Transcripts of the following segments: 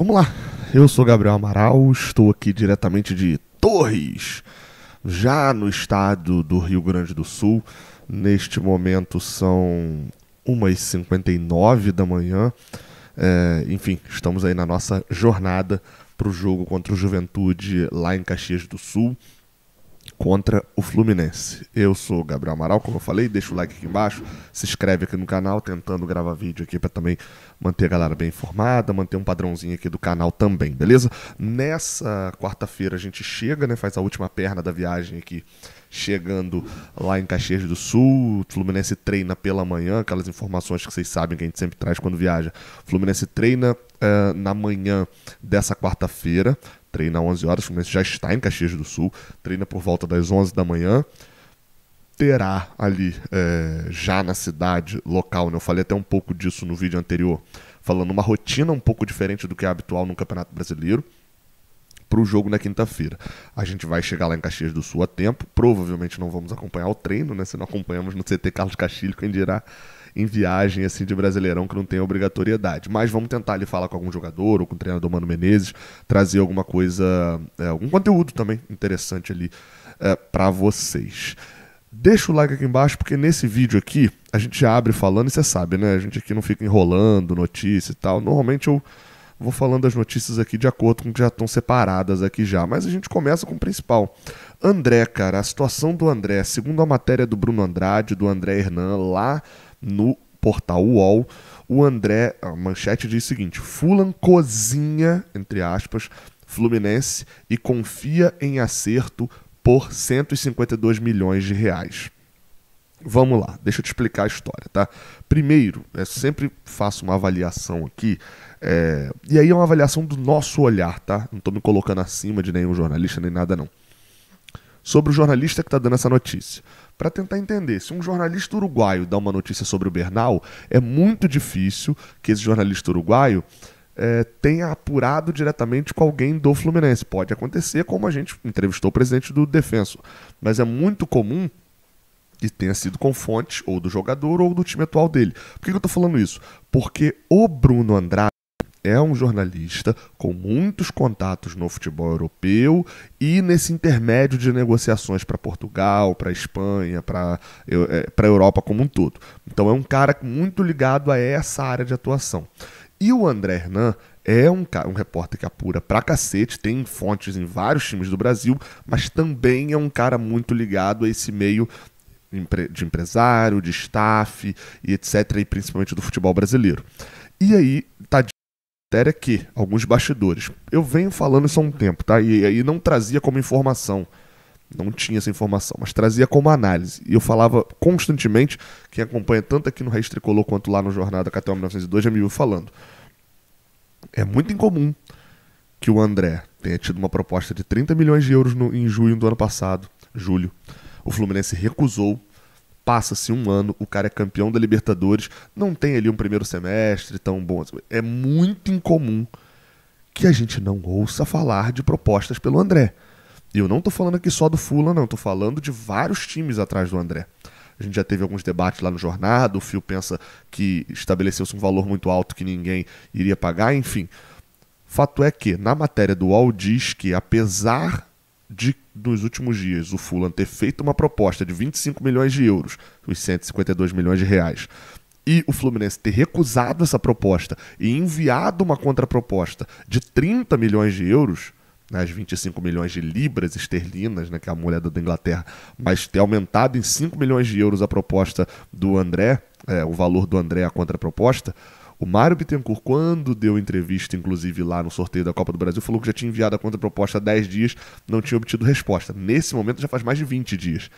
Vamos lá, eu sou Gabriel Amaral, estou aqui diretamente de Torres, já no estado do Rio Grande do Sul. Neste momento são 1h59 da manhã. É, enfim, estamos aí na nossa jornada para o jogo contra o Juventude lá em Caxias do Sul contra o Fluminense. Eu sou o Gabriel Amaral, como eu falei, deixa o like aqui embaixo, se inscreve aqui no canal, tentando gravar vídeo aqui para também manter a galera bem informada, manter um padrãozinho aqui do canal também, beleza? Nessa quarta-feira a gente chega, né, faz a última perna da viagem aqui, chegando lá em Caxias do Sul, o Fluminense treina pela manhã, aquelas informações que vocês sabem que a gente sempre traz quando viaja. O Fluminense treina uh, na manhã dessa quarta-feira, treina 11 horas, o Fluminense já está em Caxias do Sul, treina por volta das 11 da manhã, terá ali é, já na cidade local, né? eu falei até um pouco disso no vídeo anterior, falando uma rotina um pouco diferente do que é habitual no Campeonato Brasileiro, para o jogo na quinta-feira. A gente vai chegar lá em Caxias do Sul a tempo, provavelmente não vamos acompanhar o treino, né? se não acompanhamos no CT Carlos Castilho, quem dirá em viagem assim de Brasileirão que não tem obrigatoriedade. Mas vamos tentar ali falar com algum jogador ou com o treinador Mano Menezes, trazer alguma coisa, é, algum conteúdo também interessante ali é, para vocês. Deixa o like aqui embaixo, porque nesse vídeo aqui a gente abre falando e você sabe, né? A gente aqui não fica enrolando notícia e tal. Normalmente eu vou falando as notícias aqui de acordo com que já estão separadas aqui já. Mas a gente começa com o principal. André, cara, a situação do André, segundo a matéria do Bruno Andrade, do André Hernan, lá no portal UOL. O André, a manchete diz o seguinte: Fulan cozinha, entre aspas, Fluminense e confia em acerto por 152 milhões de reais. Vamos lá, deixa eu te explicar a história, tá? Primeiro, eu né, sempre faço uma avaliação aqui, é... e aí é uma avaliação do nosso olhar, tá? Não estou me colocando acima de nenhum jornalista nem nada, não sobre o jornalista que está dando essa notícia. Para tentar entender, se um jornalista uruguaio dá uma notícia sobre o Bernal, é muito difícil que esse jornalista uruguaio é, tenha apurado diretamente com alguém do Fluminense. Pode acontecer, como a gente entrevistou o presidente do Defenso Mas é muito comum que tenha sido com fontes ou do jogador ou do time atual dele. Por que eu estou falando isso? Porque o Bruno Andrade é um jornalista com muitos contatos no futebol europeu e nesse intermédio de negociações para Portugal, para Espanha, para é, a Europa como um todo. Então é um cara muito ligado a essa área de atuação. E o André Hernan é um, um repórter que apura pra cacete, tem fontes em vários times do Brasil, mas também é um cara muito ligado a esse meio de empresário, de staff e etc, e principalmente do futebol brasileiro. E aí, tadinho matéria que alguns bastidores. Eu venho falando isso há um tempo, tá? E aí não trazia como informação. Não tinha essa informação, mas trazia como análise. E eu falava constantemente, quem acompanha tanto aqui no Raiz Tricolor quanto lá no Jornada KTO 1902 já me viu falando. É muito incomum que o André tenha tido uma proposta de 30 milhões de euros no, em junho do ano passado, julho. O Fluminense recusou Passa-se um ano, o cara é campeão da Libertadores, não tem ali um primeiro semestre tão bom. Assim. É muito incomum que a gente não ouça falar de propostas pelo André. E eu não estou falando aqui só do Fula, não, estou falando de vários times atrás do André. A gente já teve alguns debates lá no jornada, o Fio pensa que estabeleceu-se um valor muito alto que ninguém iria pagar, enfim. Fato é que, na matéria do UOL, diz que, apesar de, dos últimos dias o Fulham ter feito uma proposta de 25 milhões de euros, os 152 milhões de reais, e o Fluminense ter recusado essa proposta e enviado uma contraproposta de 30 milhões de euros, nas né, 25 milhões de libras esterlinas, né, que é a moeda da Inglaterra, mas ter aumentado em 5 milhões de euros a proposta do André, é, o valor do André, a contraproposta, o Mário Bittencourt, quando deu entrevista, inclusive lá no sorteio da Copa do Brasil, falou que já tinha enviado a contraproposta há 10 dias, não tinha obtido resposta. Nesse momento já faz mais de 20 dias.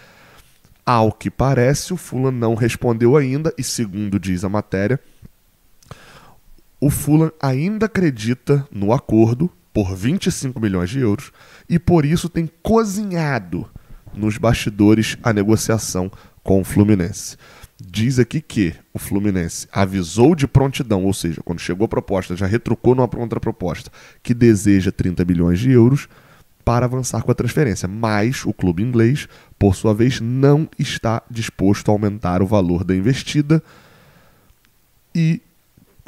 Ao que parece, o Fulano não respondeu ainda, e segundo diz a matéria, o Fulano ainda acredita no acordo por 25 milhões de euros e por isso tem cozinhado nos bastidores a negociação com o Fluminense diz aqui que o Fluminense avisou de prontidão, ou seja, quando chegou a proposta, já retrucou numa contraproposta, que deseja 30 bilhões de euros para avançar com a transferência. Mas o clube inglês, por sua vez, não está disposto a aumentar o valor da investida e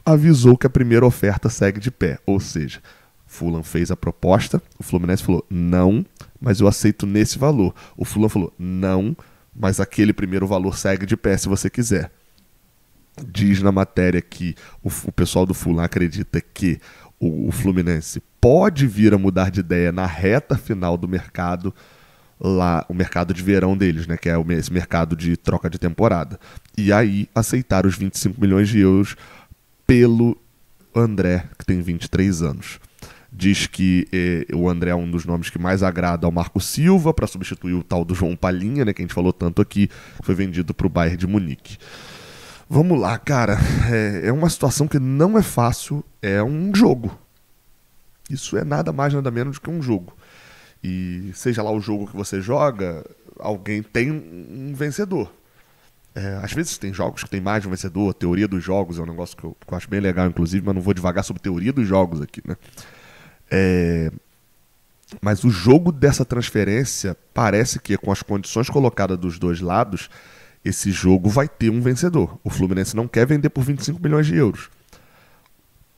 avisou que a primeira oferta segue de pé. Ou seja, Fulham fez a proposta, o Fluminense falou não, mas eu aceito nesse valor. O Fulham falou não, mas aquele primeiro valor segue de pé se você quiser. Diz na matéria que o, o pessoal do Fulan acredita que o, o Fluminense pode vir a mudar de ideia na reta final do mercado lá o mercado de verão deles, né, que é esse mercado de troca de temporada. E aí aceitar os 25 milhões de euros pelo André, que tem 23 anos diz que eh, o André é um dos nomes que mais agrada ao Marco Silva para substituir o tal do João Palinha, né, que a gente falou tanto aqui, foi vendido para o Bayern de Munique. Vamos lá, cara. É, é uma situação que não é fácil, é um jogo. Isso é nada mais, nada menos do que um jogo. E seja lá o jogo que você joga, alguém tem um vencedor. É, às vezes tem jogos que tem mais de um vencedor, teoria dos jogos é um negócio que eu, que eu acho bem legal, inclusive, mas não vou devagar sobre teoria dos jogos aqui, né? É, mas o jogo dessa transferência parece que, com as condições colocadas dos dois lados, esse jogo vai ter um vencedor. O Fluminense não quer vender por 25 milhões de euros.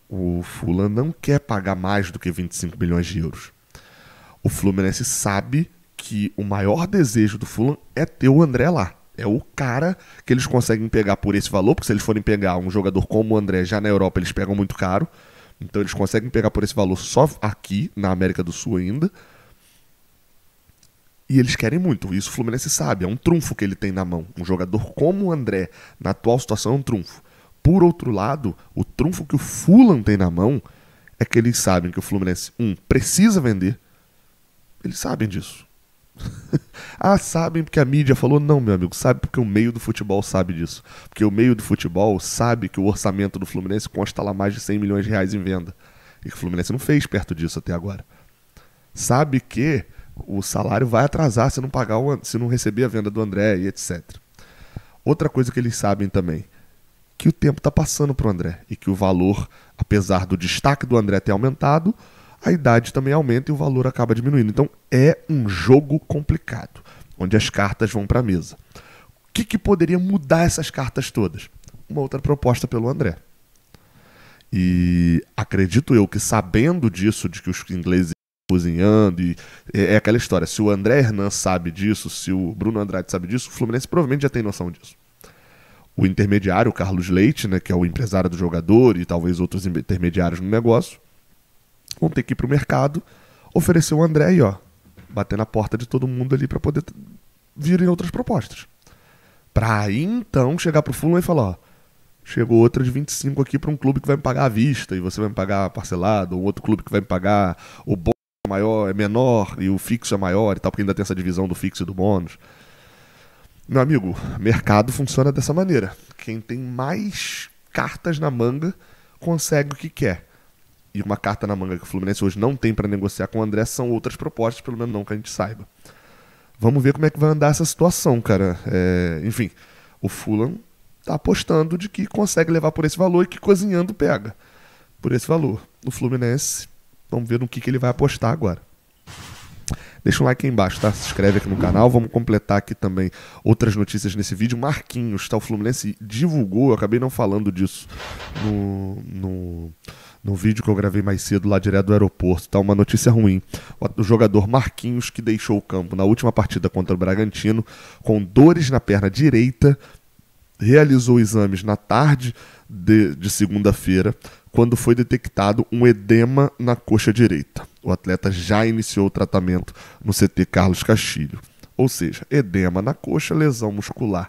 O Fulano não quer pagar mais do que 25 milhões de euros. O Fluminense sabe que o maior desejo do Fulano é ter o André lá. É o cara que eles conseguem pegar por esse valor, porque se eles forem pegar um jogador como o André já na Europa, eles pegam muito caro. Então eles conseguem pegar por esse valor só aqui, na América do Sul ainda. E eles querem muito, isso o Fluminense sabe, é um trunfo que ele tem na mão. Um jogador como o André, na atual situação, é um trunfo. Por outro lado, o trunfo que o Fulham tem na mão é que eles sabem que o Fluminense, um, precisa vender, eles sabem disso. ah, sabem porque a mídia falou? Não, meu amigo, sabe porque o meio do futebol sabe disso. Porque o meio do futebol sabe que o orçamento do Fluminense consta lá mais de 100 milhões de reais em venda. E que o Fluminense não fez perto disso até agora. Sabe que o salário vai atrasar se não pagar o, se não receber a venda do André e etc. Outra coisa que eles sabem também, que o tempo está passando para o André e que o valor, apesar do destaque do André ter aumentado, a idade também aumenta e o valor acaba diminuindo. Então é um jogo complicado, onde as cartas vão para a mesa. O que, que poderia mudar essas cartas todas? Uma outra proposta pelo André. E acredito eu que sabendo disso, de que os ingleses cozinhando e é, é aquela história, se o André Hernan sabe disso, se o Bruno Andrade sabe disso, o Fluminense provavelmente já tem noção disso. O intermediário, o Carlos Leite, né, que é o empresário do jogador e talvez outros intermediários no negócio, vão ter que ir pro mercado, oferecer o André e, ó, bater na porta de todo mundo ali para poder virem outras propostas. Pra aí, então, chegar pro fulano e falar, ó, chegou outra de 25 aqui para um clube que vai me pagar à vista e você vai me pagar parcelado, ou outro clube que vai me pagar o bônus é maior, é menor e o fixo é maior e tal, porque ainda tem essa divisão do fixo e do bônus. Meu amigo, mercado funciona dessa maneira. Quem tem mais cartas na manga consegue o que quer e uma carta na manga que o Fluminense hoje não tem para negociar com o André são outras propostas, pelo menos não que a gente saiba. Vamos ver como é que vai andar essa situação, cara. É, enfim, o Fulham está apostando de que consegue levar por esse valor e que cozinhando pega por esse valor. O Fluminense, vamos ver no que, que ele vai apostar agora. Deixa um like aí embaixo, tá? Se inscreve aqui no canal. Vamos completar aqui também outras notícias nesse vídeo. Marquinhos, tá? O Fluminense divulgou, eu acabei não falando disso no, no no vídeo que eu gravei mais cedo lá direto do aeroporto, tá uma notícia ruim. O jogador Marquinhos, que deixou o campo na última partida contra o Bragantino, com dores na perna direita, realizou exames na tarde de, de segunda-feira, quando foi detectado um edema na coxa direita. O atleta já iniciou o tratamento no CT Carlos Castilho. Ou seja, edema na coxa, lesão muscular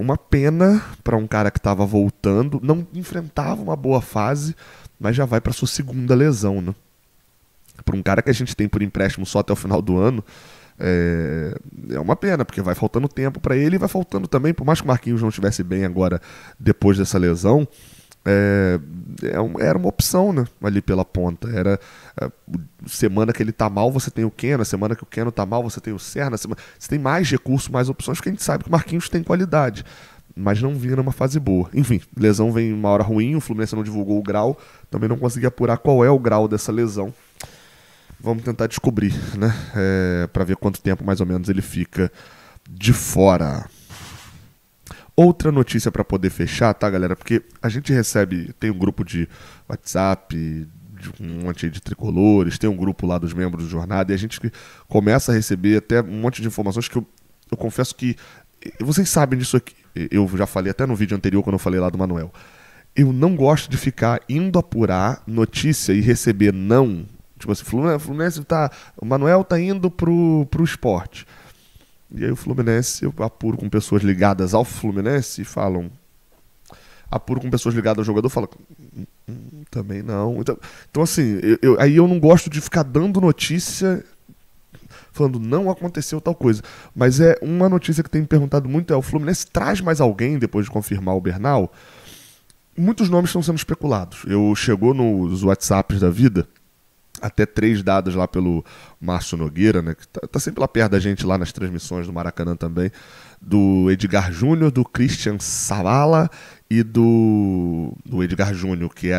uma pena para um cara que estava voltando, não enfrentava uma boa fase, mas já vai para sua segunda lesão, né? Para um cara que a gente tem por empréstimo só até o final do ano, é, é uma pena, porque vai faltando tempo para ele e vai faltando também, por mais que o Marquinhos não estivesse bem agora depois dessa lesão, é, é era uma opção né, ali pela ponta. Era é, semana que ele tá mal, você tem o Keno, semana que o Keno tá mal, você tem o Serna. Semana, você tem mais recurso, mais opções, porque a gente sabe que o Marquinhos tem qualidade mas não vinha numa fase boa. Enfim, lesão vem uma hora ruim, o Fluminense não divulgou o grau, também não consegui apurar qual é o grau dessa lesão. Vamos tentar descobrir, né? É, para ver quanto tempo mais ou menos ele fica de fora. Outra notícia para poder fechar, tá, galera? Porque a gente recebe, tem um grupo de WhatsApp, de um monte de tricolores, tem um grupo lá dos membros do jornada, e a gente começa a receber até um monte de informações que eu, eu confesso que vocês sabem disso aqui. Eu já falei até no vídeo anterior, quando eu falei lá do Manuel. Eu não gosto de ficar indo apurar notícia e receber não. Tipo assim, Fluminense, Fluminense tá. O Manuel tá indo pro, pro esporte. E aí o Fluminense, eu apuro com pessoas ligadas ao Fluminense e falam. Apuro com pessoas ligadas ao jogador falam. Hum, hum, hum, também não. Então, então assim, eu, eu, aí eu não gosto de ficar dando notícia falando não aconteceu tal coisa. Mas é uma notícia que tem me perguntado muito é o Fluminense traz mais alguém depois de confirmar o Bernal? Muitos nomes estão sendo especulados. Eu chegou nos WhatsApps da vida até três dadas lá pelo Márcio Nogueira, né, que tá, tá, sempre lá perto da gente lá nas transmissões do Maracanã também, do Edgar Júnior, do Christian Savala e do, do Edgar Júnior, que é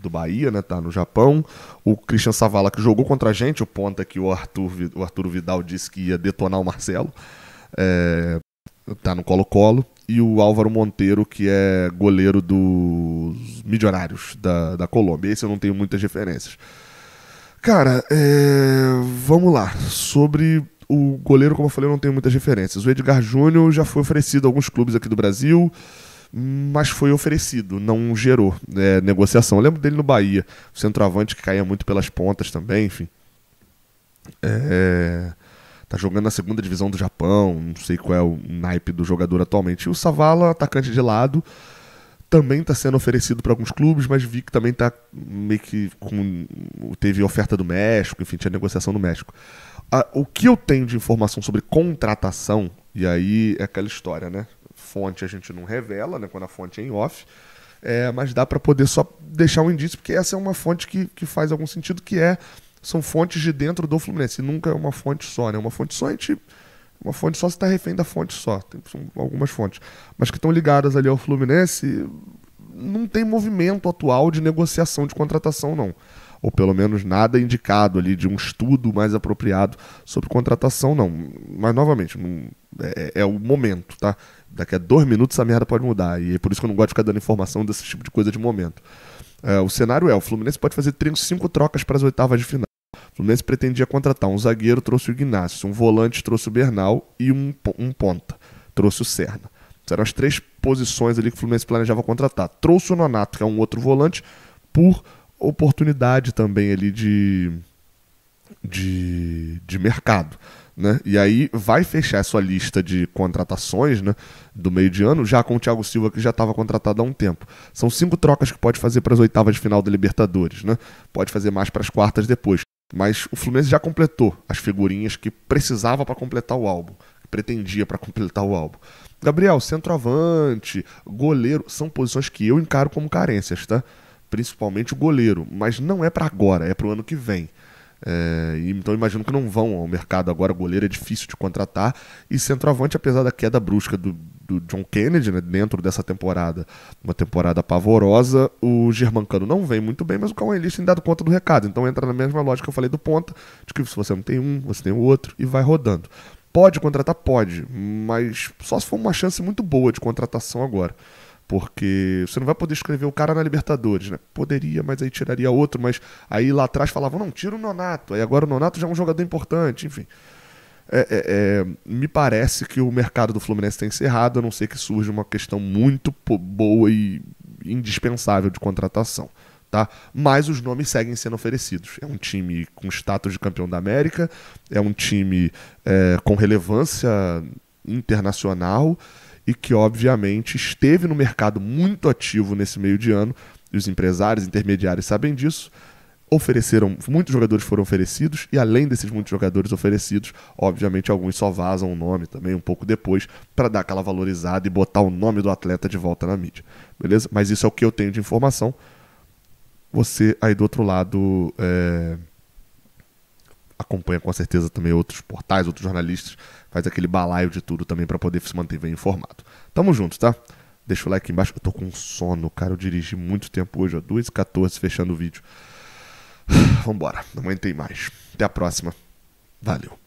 do, Bahia, né? Tá no Japão. O Christian Savala, que jogou contra a gente, o ponta que o, Arthur, o Arthur Vidal disse que ia detonar o Marcelo. É, tá no Colo-Colo. E o Álvaro Monteiro, que é goleiro dos Milionários da, da Colômbia. Esse eu não tenho muitas referências. Cara, é... vamos lá. Sobre o goleiro, como eu falei, eu não tenho muitas referências. O Edgar Júnior já foi oferecido a alguns clubes aqui do Brasil mas foi oferecido, não gerou é, negociação. Eu lembro dele no Bahia, centroavante que caía muito pelas pontas também, enfim. É, tá jogando na segunda divisão do Japão, não sei qual é o naipe do jogador atualmente. E o Savala, atacante de lado, também está sendo oferecido para alguns clubes, mas vi que também tá meio que com, teve oferta do México, enfim, tinha negociação no México. Ah, o que eu tenho de informação sobre contratação, e aí é aquela história, né? fonte a gente não revela, né? Quando a fonte é em off. É, mas dá para poder só deixar um indício, porque essa é uma fonte que, que faz algum sentido, que é são fontes de dentro do Fluminense. E nunca é uma fonte só, né? Uma fonte só a gente. Uma fonte só se está refém da fonte só. Tem algumas fontes. Mas que estão ligadas ali ao Fluminense. Não tem movimento atual de negociação de contratação, não. Ou pelo menos nada indicado ali de um estudo mais apropriado sobre contratação, não. Mas, novamente, não, é, é, é o momento, tá? Daqui a dois minutos essa merda pode mudar. E é por isso que eu não gosto de ficar dando informação desse tipo de coisa de momento. É, o cenário é: o Fluminense pode fazer cinco trocas para as oitavas de final. O Fluminense pretendia contratar um zagueiro, trouxe o Ignacio, um volante, trouxe o Bernal e um, um ponta, trouxe o Serna. Então, eram as três posições ali que o Fluminense planejava contratar. Trouxe o Nonato, que é um outro volante, por oportunidade também ali de, de, de mercado. Né? E aí vai fechar a sua lista de contratações né, do meio de ano, já com o Thiago Silva, que já estava contratado há um tempo. São cinco trocas que pode fazer para as oitavas de final da Libertadores, né? Pode fazer mais para as quartas depois. Mas o Fluminense já completou as figurinhas que precisava para completar o álbum, que pretendia para completar o álbum. Gabriel, centroavante, goleiro, são posições que eu encaro como carências, tá? Principalmente o goleiro, mas não é para agora, é para o ano que vem. É, então imagino que não vão ao mercado agora. Goleiro é difícil de contratar. E centroavante, apesar da queda brusca do, do John Kennedy né, dentro dessa temporada, uma temporada pavorosa, o Germancano não vem muito bem, mas o Cauã Elis tem dado conta do recado. Então entra na mesma lógica que eu falei do ponta, de que se você não tem um, você tem o outro e vai rodando. Pode contratar? Pode, mas só se for uma chance muito boa de contratação agora. Porque você não vai poder escrever o cara na Libertadores, né? Poderia, mas aí tiraria outro, mas aí lá atrás falavam, não, tira o Nonato, aí agora o Nonato já é um jogador importante, enfim. É, é, é, me parece que o mercado do Fluminense está encerrado, a não ser que surja uma questão muito boa e indispensável de contratação. Tá? Mas os nomes seguem sendo oferecidos. É um time com status de campeão da América, é um time é, com relevância internacional e que, obviamente, esteve no mercado muito ativo nesse meio de ano, e os empresários intermediários sabem disso. Ofereceram, muitos jogadores foram oferecidos, e além desses muitos jogadores oferecidos, obviamente alguns só vazam o nome também um pouco depois, para dar aquela valorizada e botar o nome do atleta de volta na mídia. Beleza? Mas isso é o que eu tenho de informação. Você aí do outro lado. É acompanha com certeza também outros portais, outros jornalistas, faz aquele balaio de tudo também para poder se manter bem informado. Tamo junto, tá? Deixa o like embaixo, eu tô com sono, cara, eu dirigi muito tempo hoje, ó, 2h14 fechando o vídeo. Vambora, não aguentei mais. Até a próxima. Valeu.